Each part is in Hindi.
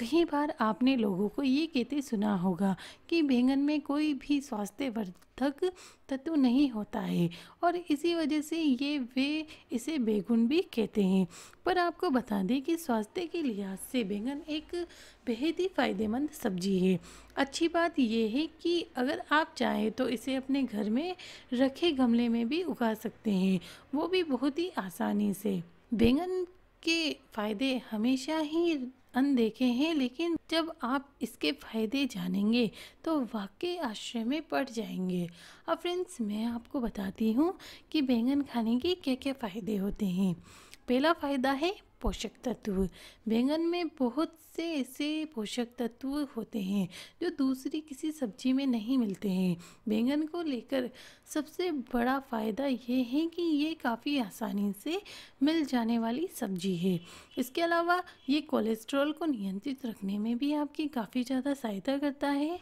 कई बार आपने लोगों को ये कहते सुना होगा कि बैंगन में कोई भी स्वास्थ्यवर्धक तत्व नहीं होता है और इसी वजह से ये वे इसे बैगुन भी कहते हैं पर आपको बता दें कि स्वास्थ्य के लिहाज से बैंगन एक बेहद ही फ़ायदेमंद सब्जी है अच्छी बात यह है कि अगर आप चाहें तो इसे अपने घर में रखे गमले में भी उगा सकते हैं वो भी बहुत ही आसानी से बैंगन के फ़ायदे हमेशा ही अनदेखे हैं लेकिन जब आप इसके फ़ायदे जानेंगे तो वाकई आश्रय में पड़ जाएंगे अब फ्रेंड्स मैं आपको बताती हूँ कि बैंगन खाने के क्या क्या फ़ायदे होते हैं पहला फ़ायदा है पोषक तत्व बैंगन में बहुत से ऐसे पोषक तत्व होते हैं जो दूसरी किसी सब्जी में नहीं मिलते हैं बैंगन को लेकर सबसे बड़ा फ़ायदा ये है कि ये काफ़ी आसानी से मिल जाने वाली सब्जी है इसके अलावा ये कोलेस्ट्रॉल को नियंत्रित रखने में भी आपकी काफ़ी ज़्यादा सहायता करता है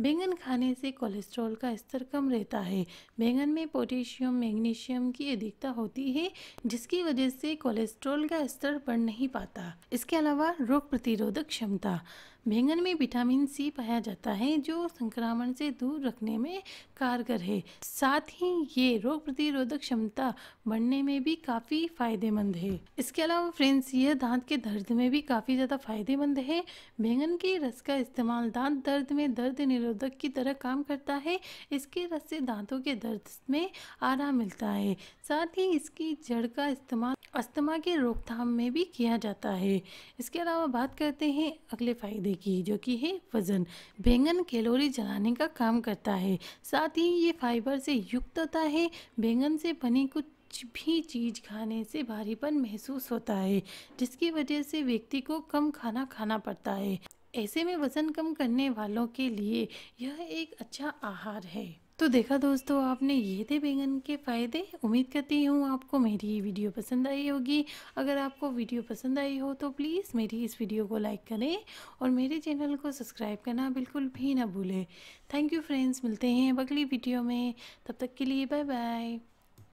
बैंगन खाने से कोलेस्ट्रॉल का स्तर कम रहता है बैंगन में पोटेशियम मैग्नीशियम की अधिकता होती है जिसकी वजह से कोलेस्ट्रॉल का स्तर बढ़ नहीं पाता इसके अलावा रोग प्रतिरोधक क्षमता बैंगन में विटामिन सी पाया जाता है जो संक्रमण से दूर रखने में कारगर है साथ ही ये रोग प्रतिरोधक क्षमता बढ़ने में भी काफ़ी फायदेमंद है इसके अलावा फ्रेंड्स यह दांत के दर्द में भी काफ़ी ज़्यादा फायदेमंद है बैंगन के रस का इस्तेमाल दांत दर्द में दर्द निरोधक की तरह काम करता है इसके रस से दांतों के दर्द में आराम मिलता है साथ ही इसकी जड़ का इस्तेमाल अस्थमा के रोकथाम में भी किया जाता है इसके अलावा बात करते हैं अगले फायदे की जो कि है वज़न बैंगन कैलोरी जलाने का काम करता है साथ ही ये फाइबर से युक्त होता है बैंगन से बनी कुछ कुछ भी चीज़ खाने से भारीपन महसूस होता है जिसकी वजह से व्यक्ति को कम खाना खाना पड़ता है ऐसे में वज़न कम करने वालों के लिए यह एक अच्छा आहार है तो देखा दोस्तों आपने ये थे बैंगन के फ़ायदे उम्मीद करती हूँ आपको मेरी ये वीडियो पसंद आई होगी अगर आपको वीडियो पसंद आई हो तो प्लीज़ मेरी इस वीडियो को लाइक करें और मेरे चैनल को सब्सक्राइब करना बिल्कुल भी ना भूलें थैंक यू फ्रेंड्स मिलते हैं अगली वीडियो में तब तक के लिए बाय बाय